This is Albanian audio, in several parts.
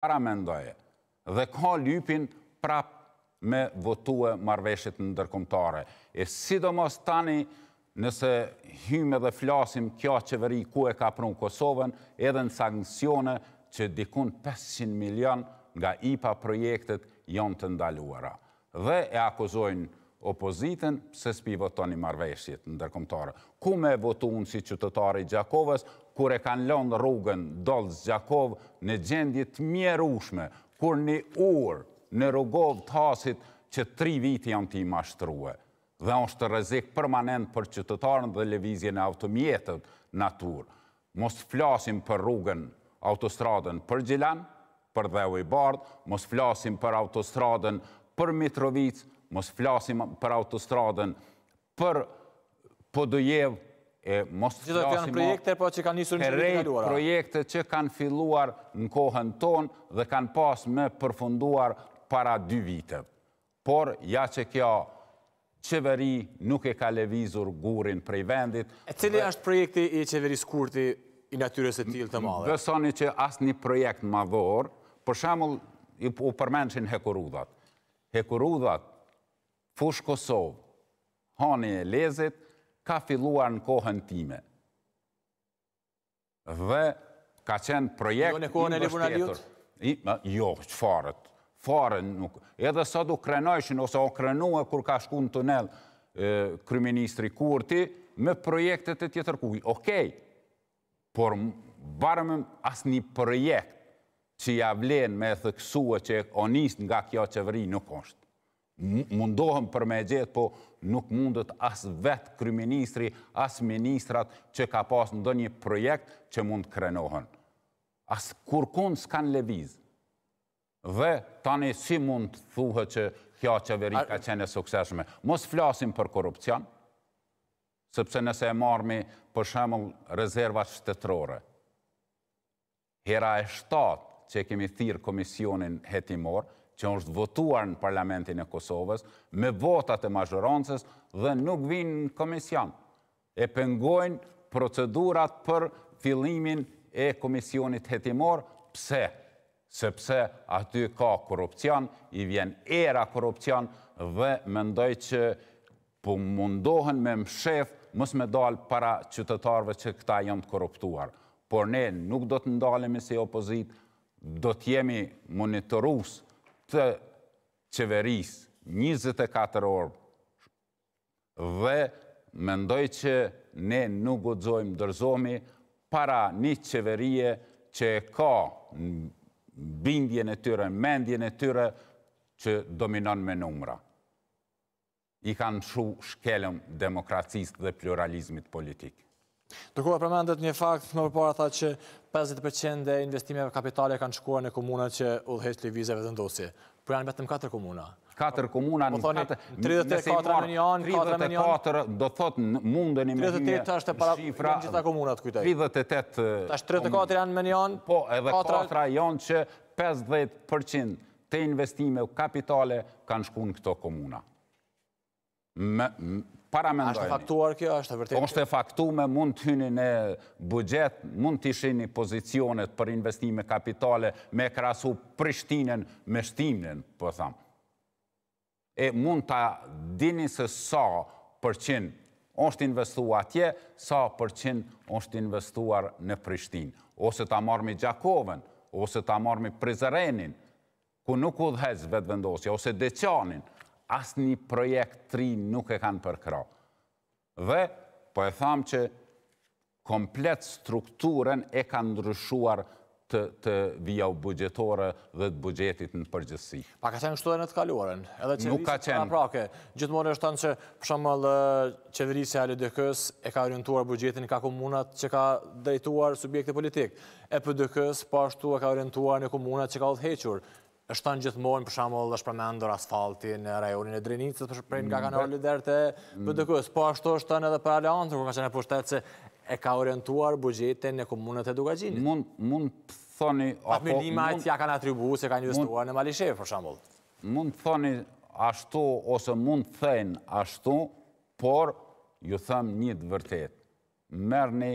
para mendoje dhe ka lypin prap me votue marveshjet në ndërkomtare. E sidomos tani nëse hyme dhe flasim kjo qeveri ku e ka prunë Kosovën, edhe në sankcione që dikun 500 milion nga IPA projektet jonë të ndaluara. Dhe e akuzojnë opozitën se s'pi votoni marveshjet në dërkomtarë. Ku me votu unë si qytetari Gjakovës, kur e kanë lonë rrugën Dolz Gjakov në gjendjit mjerushme, kur një urë në rrugov të hasit që tri viti janë ti mashtruhe. Dhe onë shtë permanent për qytetarën dhe levizje në automjetët naturë. Mos flasim për rrugën autostradën për Gjilan, për dhe u i bardë, mos flasim për autostradën për Mitrovic, mos flasim për autostradën, për podujev, e mos flasim projekte, po që kanë rejtë projekte që kanë filluar në kohën tonë dhe kanë pas me përfunduar para dy vite. Por, ja që kjo qeveri nuk e ka levizur gurin prej vendit. E cili është projekti i qeveri skurti i natyres e tjilë të madhe? Vësoni që asë një projekt madhor, për shemull, u përmenshin hekurudat hekurudhat, fush Kosovë, hani e lezit, ka filluar në kohën time. Dhe ka qenë projekt... i në kohën e Jo, që farët. Farën nuk... Edhe sot u krenojshin, ose o krenua kër ka shku në tunel kryministri Kurti, me projektet e tjetërkuj. Okej, por barëmëm asë një projekt që ja vlenë me thëksua që onisht nga kjo qëvëri nuk është. Mundohëm për me gjithë, po nuk mundët asë vetë kryministri, asë ministrat që ka pasë ndë një projekt që mund krenohën. Asë kur kundë s'kan levizë. Dhe tani si mund të thuhë që kjo qëveri ka qene sukseshme. Mos flasim për korupcion, sëpse nëse e marmi për shemëll rezervat shtetërore. Hera e shtatë që e kemi thirë komisionin hetimor, që është votuar në parlamentin e Kosovës, me votat e mazhëronësës dhe nuk vinë në komision. E pengojnë procedurat për filimin e komisionit hetimor, pse? Sepse aty ka korupcion, i vjen era korupcion dhe mendoj që po mundohen me mshef mësë me dalë para qytetarve që këta jënë të korruptuar. Por ne nuk do të ndalemi si opozitë, do të jemi monitorus të qeveris 24 orë dhe mendoj që ne nuk godzojmë dërzomi para një qeverie që e ka bindje në tyre, mendje në tyre që dominon me numra. I kanë shu shkelëm demokracisë dhe pluralizmit politikë. Dërkohë e përmendet një fakt, më përpara tha që 50% e investimeve kapitale kanë shkuar në komuna që udhëhet lëvizeve dhe ndosje. Për po janë betëm 4 komuna. 4 komuna po në 34 në 34 do thot mundën i me një shifra. 38 është e para në gjitha komunat, kujtaj. 38 është 34 janë me një Po, edhe 4 janë që 50% të investime kapitale kanë shku në këto komuna paramendojni. Ashtë faktuar kjo, ashtë vërtet? Po, e faktume, mund të hyni në bugjet, mund të ishin pozicionet për investime kapitale me krasu prishtinën me shtimnën, po thamë. E mund të dini se sa përqin është investua atje, sa përqin është investuar në prishtinë. Ose të amormi Gjakovën, ose të amormi Prizrenin, ku nuk u dhezë vetë vendosja, ose Deqanin, asë një projekt të ri nuk e kanë përkra. Dhe, po e thamë që komplet strukturen e kanë ndryshuar të vija u bugjetore dhe të bugjetit në përgjësi. Pa ka qenë shtu dhe në të kaluaren? Nuk ka pra qenë. Gjithmonë është tanë që përshamë lë qeverisë e LDK-s e ka orientuar bugjetin ka komunat që ka drejtuar subjekte politikë. E për DK-s pashtu po e ka orientuar në komunat që ka odhequrë është thënë gjithmonë për shembull është përmendur asfalti në rajonin e Drenicës për shprehje nga mm, kanali deri te mm. bdk po ashtu është thënë edhe për Aleancën kur ka në pushtetë se e ka orientuar buxhetin në komunët e Dugaxhinit. Mund mund të thoni apo atë minima që ja kanë atribuar se kanë investuar në Malishev për shembull. Mund të thoni ashtu ose mund të thënë ashtu, por ju thëmë një të vërtetë. Merrni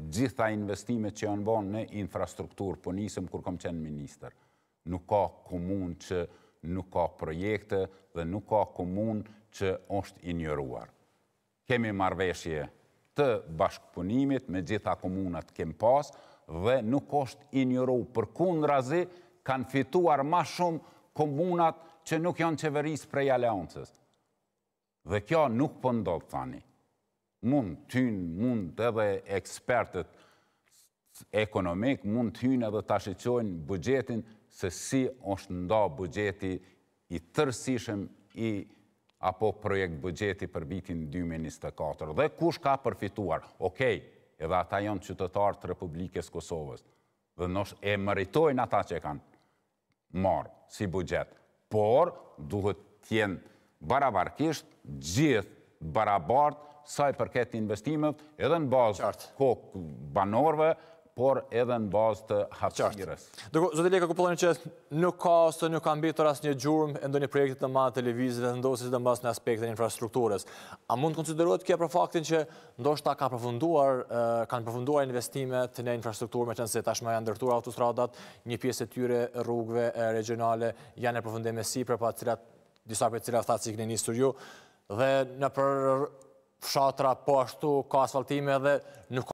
gjitha investimet që janë bënë në infrastrukturë, po nisëm kur kam qenë ministër nuk ka komun që nuk ka projekte dhe nuk ka komun që është injëruar. Kemi marveshje të bashkëpunimit me gjitha komunat kem pas dhe nuk është injëru për razi, kanë fituar ma shumë komunat që nuk janë qeverisë prej Aleancës. Dhe kjo nuk pëndodhë po thani. Mund të hynë, mund të edhe ekspertët ekonomik, mund të hynë edhe të ashtëqojnë bugjetin, se si është nda bugjeti i tërsishëm i apo projekt bugjeti për vitin 2024. Dhe kush ka përfituar? Okej, edhe ata janë qytetarë të Republikës Kosovës. Dhe nështë e mëritojnë ata që kanë marë si bugjet. Por, duhet tjenë barabarkisht gjithë barabartë saj përket investimet edhe në bazë kokë banorve, por edhe në bazë të hapsirës. Dërko, Zotelje, ka që nuk ka ose nuk ka mbitur asë një gjurëm e ndo një projekte të madhe televizit dhe ndosit dhe në bazë në aspekte në infrastrukturës. A mund të konsideruat kje për faktin që ndoshta ka përfunduar, kanë përfunduar investimet në infrastrukturë me qënëse tashma janë ndërtuar autostradat, një pjesë e tyre rrugve regionale janë e përfundim e si, përpa cilat, disa për cilat thatë si këne një surju, dhe në për fshatra po ashtu ka asfaltime dhe nuk